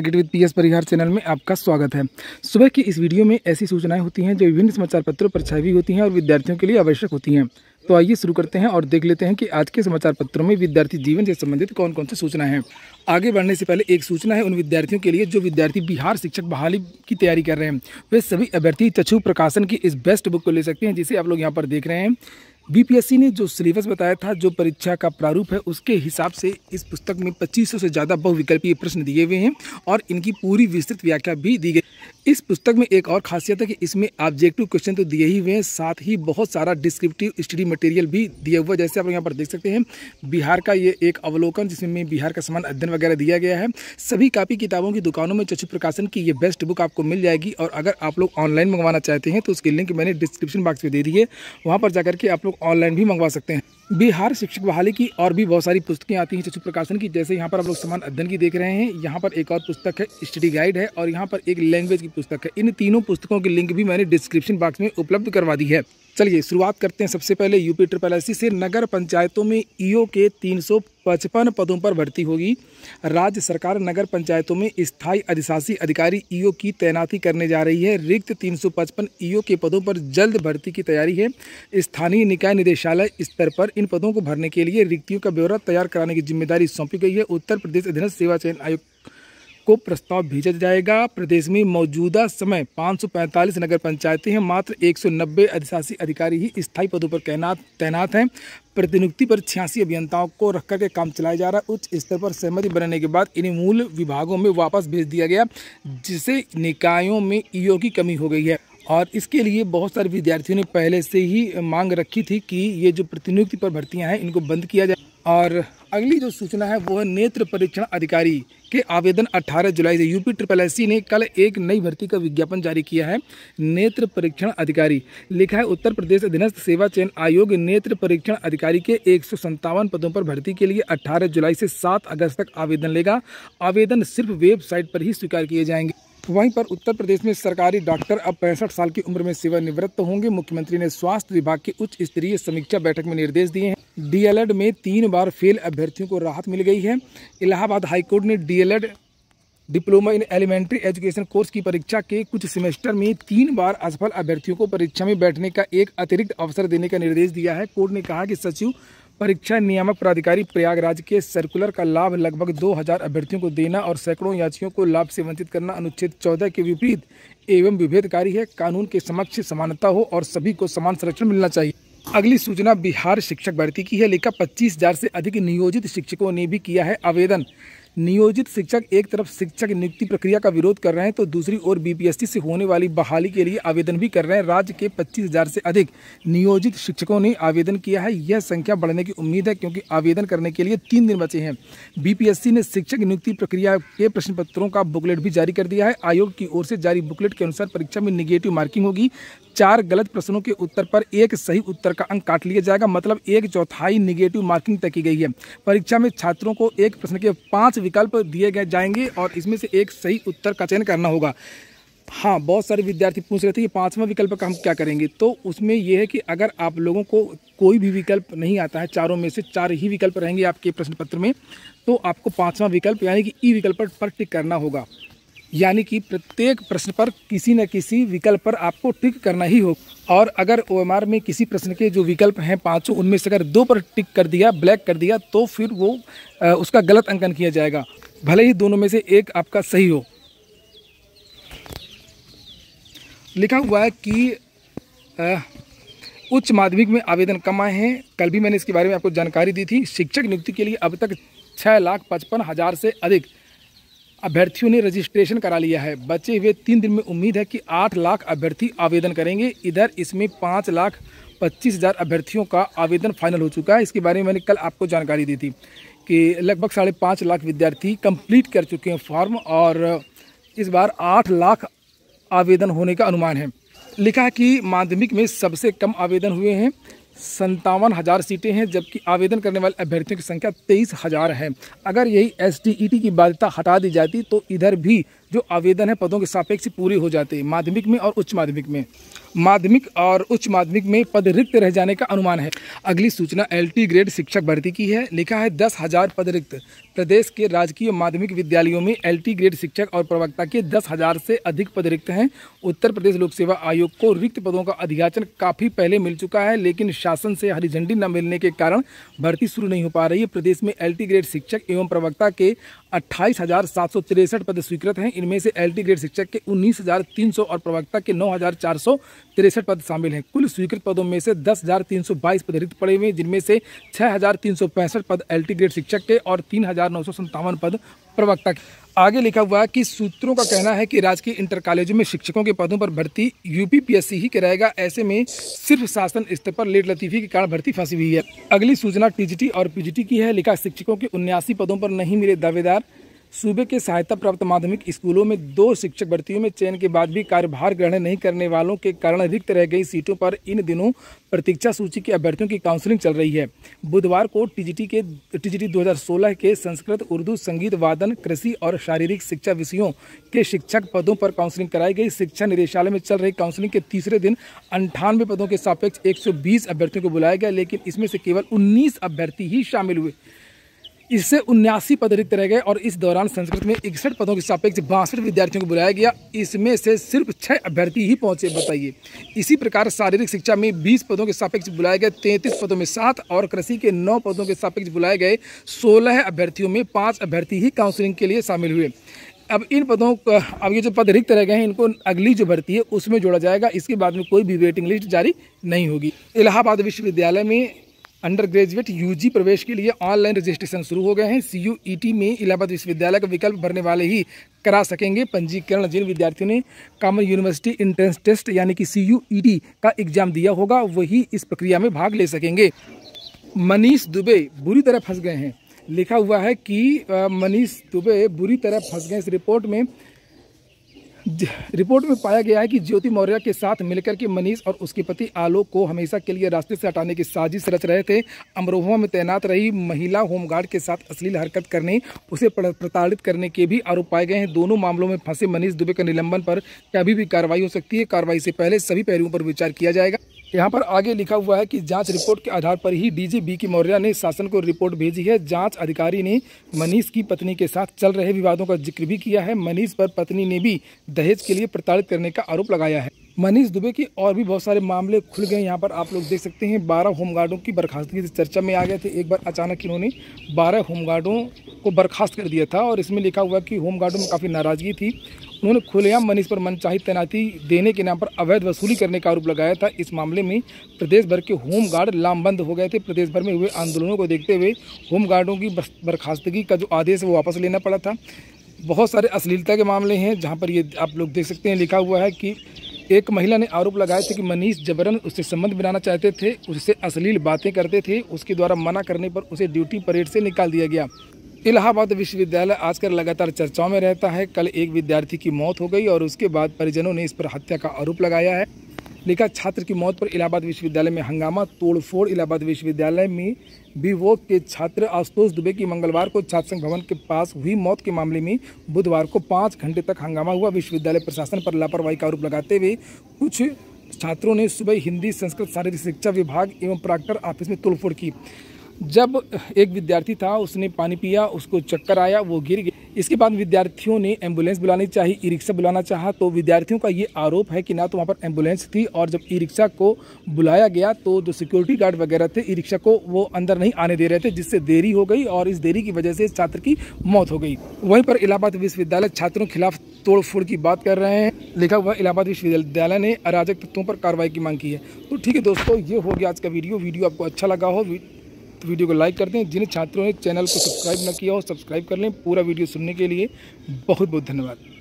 cricket with PS Parihar channel में आपका स्वागत है सुबह की इस वीडियो में ऐसी सूचनाएं होती हैं जो विभिन्न समाचार पत्रों पर छाई होती हैं और विद्यार्थियों के लिए आवश्यक होती हैं तो आइए शुरू करते हैं और देख लेते हैं कि आज के समाचार पत्रों में विद्यार्थी जीवन से संबंधित कौन कौन सी सूचना है आगे बढ़ने से पहले एक सूचना है उन विद्यार्थियों के लिए जो विद्यार्थी बिहार शिक्षक बहाली की तैयारी कर रहे हैं वे सभी अभ्यर्थी चछु प्रकाशन की इस बेस्ट बुक को ले सकते हैं जिसे आप लोग यहाँ पर देख रहे हैं बीपीएससी ने जो सिलेबस बताया था जो परीक्षा का प्रारूप है उसके हिसाब से इस पुस्तक में 2500 से ज़्यादा बहुविकल्पीय प्रश्न दिए हुए हैं और इनकी पूरी विस्तृत व्याख्या भी दी गई इस पुस्तक में एक और खासियत है कि इसमें ऑब्जेक्टिव क्वेश्चन तो दिए ही हुए हैं साथ ही बहुत सारा डिस्क्रिप्टिव स्टडी मटेरियल भी दिया हुआ जैसे आप यहाँ पर देख सकते हैं बिहार का ये एक अवलोकन जिसमें बिहार का समान अध्ययन वगैरह दिया गया है सभी कापी किताबों की दुकानों में चचू प्रकाशन की ये बेस्ट बुक आपको मिल जाएगी और अगर आप लोग ऑनलाइन मंगवाना चाहते हैं तो उसकी लिंक मैंने डिस्क्रिप्शन बॉक्स में दे दी है वहाँ पर जाकर के आप लोग ऑनलाइन भी मंगवा सकते हैं बिहार शिक्षक बहाली की और भी बहुत सारी पुस्तकें आती हैं चचू प्रकाशन की जैसे यहाँ पर आप लोग समान अध्ययन की देख रहे हैं यहाँ पर एक और पुस्तक है स्टडी गाइड है और यहाँ पर एक लैंग्वेज की पुस्तक है इन तीनों पुस्तकों की लिंक भी मैंने डिस्क्रिप्शन बॉक्स में उपलब्ध करवा दी है चलिए शुरुआत करते हैं सबसे पहले यूपी ट्रिपल एस से नगर पंचायतों में ईओ के तीन पचपन पदों पर भर्ती होगी राज्य सरकार नगर पंचायतों में स्थायी अधिशासी अधिकारी ईओ की तैनाती करने जा रही है रिक्त 355 ईओ के पदों पर जल्द भर्ती की तैयारी है स्थानीय निकाय निदेशालय स्तर पर इन पदों को भरने के लिए रिक्तियों का ब्यौरा तैयार कराने की जिम्मेदारी सौंपी गई है उत्तर प्रदेश अधीन सेवा चयन आयोग को प्रस्ताव भेजा जाएगा प्रदेश में मौजूदा समय 545 नगर पंचायतें हैं मात्र 190 अधिशासी अधिकारी ही स्थायी पदों पर तैनात तैनात हैं प्रतिनियुक्ति पर छियासी अभियंताओं को रख के काम चलाया जा रहा है उच्च स्तर पर सहमति बनने के बाद इन्हें मूल विभागों में वापस भेज दिया गया जिससे निकायों में ईओ की कमी हो गई है और इसके लिए बहुत सारे विद्यार्थियों ने पहले से ही मांग रखी थी कि ये जो प्रतिनियुक्ति पर भर्तियाँ हैं इनको बंद किया जाए और अगली जो सूचना है वो है नेत्र परीक्षण अधिकारी के आवेदन 18 जुलाई से यूपी ट्रिपल एस ने कल एक नई भर्ती का विज्ञापन जारी किया है नेत्र परीक्षण अधिकारी लिखा है उत्तर प्रदेश अधीनस्थ सेवा चयन आयोग नेत्र परीक्षण अधिकारी के एक पदों पर भर्ती के लिए 18 जुलाई से 7 अगस्त तक आवेदन लेगा आवेदन सिर्फ वेबसाइट पर ही स्वीकार किए जाएंगे वहीं पर उत्तर प्रदेश में सरकारी डॉक्टर अब पैंसठ साल की उम्र में सेवानिवृत्त होंगे मुख्यमंत्री ने स्वास्थ्य विभाग की उच्च स्तरीय समीक्षा बैठक में निर्देश दिए हैं डीएलएड में तीन बार फेल अभ्यर्थियों को राहत मिल गई है इलाहाबाद हाईकोर्ट ने DElEd diploma in elementary education course की परीक्षा के कुछ सेमेस्टर में तीन बार असफल अभ्यर्थियों को परीक्षा में बैठने का एक अतिरिक्त अवसर देने का निर्देश दिया है कोर्ट ने कहा कि सचिव परीक्षा नियामक प्राधिकारी प्रयागराज के सर्कुलर का लाभ लगभग 2000 अभ्यर्थियों को देना और सैकड़ों याचियों को लाभ से वंचित करना अनुच्छेद 14 के विपरीत एवं विभेदकारी है कानून के समक्ष समानता हो और सभी को समान संरक्षण मिलना चाहिए अगली सूचना बिहार शिक्षक भर्ती की है लेखा पच्चीस हजार से अधिक नियोजित शिक्षकों ने भी किया है आवेदन नियोजित शिक्षक एक तरफ शिक्षक नियुक्ति प्रक्रिया का विरोध कर रहे हैं तो दूसरी ओर बीपीएससी से होने वाली बहाली के लिए आवेदन भी कर रहे हैं राज्य के पच्चीस हजार से अधिक नियोजित शिक्षकों ने आवेदन किया है यह संख्या बढ़ने की उम्मीद है क्योंकि आवेदन करने के लिए तीन दिन बचे हैं बीपीएससी ने शिक्षक नियुक्ति प्रक्रिया के प्रश्न पत्रों का बुकलेट भी जारी कर दिया है आयोग की ओर से जारी बुकलेट के अनुसार परीक्षा में निगेटिव मार्किंग होगी चार गलत प्रश्नों के उत्तर पर एक सही उत्तर का अंक काट लिया जाएगा मतलब एक चौथाई निगेटिव मार्किंग तय की गई है परीक्षा में छात्रों को एक प्रश्न के पांच विकल्प दिए गए जाएंगे और इसमें से एक सही उत्तर का चयन करना होगा हाँ बहुत सारे विद्यार्थी पूछ रहे थे कि पाँचवा विकल्प का हम क्या करेंगे तो उसमें यह है कि अगर आप लोगों को कोई भी विकल्प नहीं आता है चारों में से चार ही विकल्प रहेंगे आपके प्रश्न पत्र में तो आपको पाँचवा विकल्प यानी कि ई विकल्प पर टिक करना होगा यानी कि प्रत्येक प्रश्न पर किसी न किसी विकल्प पर आपको टिक करना ही हो और अगर ओ में किसी प्रश्न के जो विकल्प हैं पाँचों उनमें से अगर दो पर टिक कर दिया ब्लैक कर दिया तो फिर वो आ, उसका गलत अंकन किया जाएगा भले ही दोनों में से एक आपका सही हो लिखा हुआ है कि आ, उच्च माध्यमिक में आवेदन कम आए हैं कल भी मैंने इसके बारे में आपको जानकारी दी थी शिक्षक नियुक्ति के लिए अब तक छः लाख पचपन हज़ार से अधिक अभ्यर्थियों ने रजिस्ट्रेशन करा लिया है बचे हुए तीन दिन में उम्मीद है कि आठ लाख अभ्यर्थी आवेदन करेंगे इधर इसमें पाँच लाख पच्चीस हज़ार अभ्यर्थियों का आवेदन फाइनल हो चुका है इसके बारे में मैंने कल आपको जानकारी दी थी कि लगभग साढ़े पाँच लाख विद्यार्थी कंप्लीट कर चुके हैं फॉर्म और इस बार आठ लाख आवेदन होने का अनुमान है लिखा कि माध्यमिक में सबसे कम आवेदन हुए हैं संतावन हज़ार सीटें हैं जबकि आवेदन करने वाले अभ्यर्थियों की संख्या तेईस हज़ार है अगर यही एस e की बाध्यता हटा दी जाती तो इधर भी जो आवेदन है पदों के सापेक्ष पूरी हो जाते माध्यमिक में और उच्च माध्यमिक में माध्यमिक और उच्च माध्यमिक में पद रिक्त रह जाने का अनुमान है अगली सूचना एल ग्रेड शिक्षक भर्ती की है लिखा है दस हजार पद रिक्त प्रदेश के राजकीय माध्यमिक विद्यालयों में एल ग्रेड शिक्षक और प्रवक्ता के दस हजार से अधिक पद रिक्त हैं उत्तर प्रदेश लोक सेवा आयोग को रिक्त पदों का अधियाचन काफ़ी पहले मिल चुका है लेकिन शासन से हरी झंडी न मिलने के कारण भर्ती शुरू नहीं हो पा रही है प्रदेश में एल ग्रेड शिक्षक एवं प्रवक्ता के अट्ठाईस हजार सात सौ तिरसठ पद स्वीकृत हैं इनमें से एल ग्रेड शिक्षक के उन्नीस हजार तीन सौ और प्रवक्ता के नौ हजार चार सौ तिरसठ पद शामिल हैं कुल स्वीकृत पदों में से दस हज़ार तीन सौ बाईस पद रिक्त पड़े हुए हैं जिनमें से छः हज़ार तीन सौ पैंसठ पद एल ग्रेड शिक्षक के और तीन हज़ार नौ सौ संतावन पद प्रवक्ता के आगे लिखा हुआ है कि सूत्रों का कहना है कि राजकीय इंटर कॉलेजों में शिक्षकों के पदों पर भर्ती यूपीपीएससी ही कराएगा ऐसे में सिर्फ शासन स्तर पर लेट लतीफी के कारण भर्ती फंसी हुई है अगली सूचना टीजीटी और पीजीटी की है लिखा शिक्षकों के उन्यासी पदों पर नहीं मिले दावेदार सूबे के सहायता प्राप्त माध्यमिक स्कूलों में दो शिक्षक भर्तियों में चयन के बाद भी कार्यभार ग्रहण नहीं करने वालों के कारण रिक्त रह गई सीटों पर इन दिनों प्रतीक्षा सूची के अभ्यर्थियों की काउंसलिंग चल रही है बुधवार को टीजीटी के टीजीटी 2016 के संस्कृत उर्दू संगीत वादन कृषि और शारीरिक शिक्षा विषयों के शिक्षक पदों पर काउंसलिंग कराई गई शिक्षा निदेशालय में चल रही काउंसलिंग के तीसरे दिन अंठानवे पदों के सापेक्ष एक अभ्यर्थियों को बुलाया गया लेकिन इसमें से केवल उन्नीस अभ्यर्थी ही शामिल हुए इससे उन्यासी पद रिक्त रह गए और इस दौरान संस्कृत में इकसठ पदों के सापेक्ष बासठ विद्यार्थियों को बुलाया गया इसमें से सिर्फ छः अभ्यर्थी ही पहुंचे बताइए इसी प्रकार शारीरिक शिक्षा में बीस पदों के सापेक्ष बुलाए गए तैंतीस पदों में सात और कृषि के नौ पदों के सापेक्ष बुलाए गए सोलह अभ्यर्थियों में पाँच अभ्यर्थी ही काउंसिलिंग के लिए शामिल हुए अब इन पदों अब ये जो पद रिक्त रह गए हैं इनको अगली जो भर्ती है उसमें जोड़ा जाएगा इसके बाद में कोई भी वेटिंग लिस्ट जारी नहीं होगी इलाहाबाद विश्वविद्यालय में अंडर ग्रेजुएट यूजी प्रवेश के लिए ऑनलाइन रजिस्ट्रेशन शुरू हो गए हैं सीयूईटी e में इलाहाबाद विश्वविद्यालय का विकल्प भरने वाले ही करा सकेंगे पंजीकरण जिन विद्यार्थियों ने कॉमन यूनिवर्सिटी इंट्रेंस टेस्ट यानी कि सीयूईटी e का एग्जाम दिया होगा वही इस प्रक्रिया में भाग ले सकेंगे मनीष दुबे बुरी तरह फंस गए हैं लिखा हुआ है कि मनीष दुबे बुरी तरह फंस गए इस रिपोर्ट में रिपोर्ट में पाया गया है कि ज्योति मौर्य के साथ मिलकर के मनीष और उसके पति आलोक को हमेशा के लिए रास्ते से हटाने की साजिश रच रहे थे अमरोहा में तैनात रही महिला होमगार्ड के साथ अश्लील हरकत करने उसे प्रताड़ित करने के भी आरोप पाए गए हैं दोनों मामलों में फंसे मनीष दुबे के निलंबन पर कभी भी कार्रवाई हो सकती है कार्रवाई से पहले सभी पहलुओं पर विचार किया जाएगा यहाँ पर आगे लिखा हुआ है कि जांच रिपोर्ट के आधार पर ही डीजी बी की मौर्या ने शासन को रिपोर्ट भेजी है जांच अधिकारी ने मनीष की पत्नी के साथ चल रहे विवादों का जिक्र भी किया है मनीष पर पत्नी ने भी दहेज के लिए प्रताड़ित करने का आरोप लगाया है मनीष दुबे की और भी बहुत सारे मामले खुल गए यहाँ पर आप लोग देख सकते हैं बारह होमगार्डों की बर्खास्तगी चर्चा में आ गए थे एक बार अचानक इन्होंने बारह होमगार्डों को बर्खास्त कर दिया था और इसमें लिखा हुआ कि होमगार्डों में काफ़ी नाराज़गी थी उन्होंने खुलेआम मनीष पर मनचाही तैनाती देने के नाम पर अवैध वसूली करने का आरोप लगाया था इस मामले में प्रदेश भर के होम गार्ड लामबंद हो गए थे प्रदेश भर में हुए आंदोलनों को देखते हुए होम गार्डों की बर्खास्तगी का जो आदेश है वो वापस लेना पड़ा था बहुत सारे अश्लीलता के मामले हैं जहाँ पर ये आप लोग देख सकते हैं लिखा हुआ है कि एक महिला ने आरोप लगाया था कि मनीष जबरन उससे संबंध बनाना चाहते थे उससे अश्लील बातें करते थे उसके द्वारा मना करने पर उसे ड्यूटी परेड से निकाल दिया गया इलाहाबाद विश्वविद्यालय आजकल लगातार चर्चाओं में रहता है कल एक विद्यार्थी की मौत हो गई और उसके बाद परिजनों ने इस पर हत्या का आरोप लगाया है लिखा छात्र की मौत पर इलाहाबाद विश्वविद्यालय में हंगामा तोड़फोड़ इलाहाबाद विश्वविद्यालय में बीवोक के छात्र आशुतोष दुबे की मंगलवार को छात्र संघ भवन के पास हुई मौत के मामले में बुधवार को पाँच घंटे तक हंगामा हुआ विश्वविद्यालय प्रशासन पर लापरवाही का आरोप लगाते हुए कुछ छात्रों ने सुबह हिंदी संस्कृत शारीरिक शिक्षा विभाग एवं प्राक्टर ऑफिस में तोड़फोड़ की जब एक विद्यार्थी था उसने पानी पिया उसको चक्कर आया वो गिर गया इसके बाद विद्यार्थियों ने एम्बुलेंस बुलानी चाहिए ई रिक्शा बुलाना चाहा तो विद्यार्थियों का ये आरोप है कि ना तो वहाँ पर एम्बुलेंस थी और जब ई रिक्शा को बुलाया गया तो जो सिक्योरिटी गार्ड वगैरह थे ई रिक्शा को वो अंदर नहीं आने दे रहे थे जिससे देरी हो गई और इस देरी की वजह से छात्र की मौत हो गई वहीं पर इलाहाबाद विश्वविद्यालय छात्रों के खिलाफ तोड़फोड़ की बात कर रहे हैं लिखा हुआ इलाहाबाद विश्वविद्यालय ने अराजक तत्वों पर कार्रवाई की मांग की है तो ठीक है दोस्तों ये हो गया आज का वीडियो वीडियो आपको अच्छा लगा हो वीडियो को लाइक कर दें जिन छात्रों ने चैनल को सब्सक्राइब न किया हो सब्सक्राइब कर लें पूरा वीडियो सुनने के लिए बहुत बहुत धन्यवाद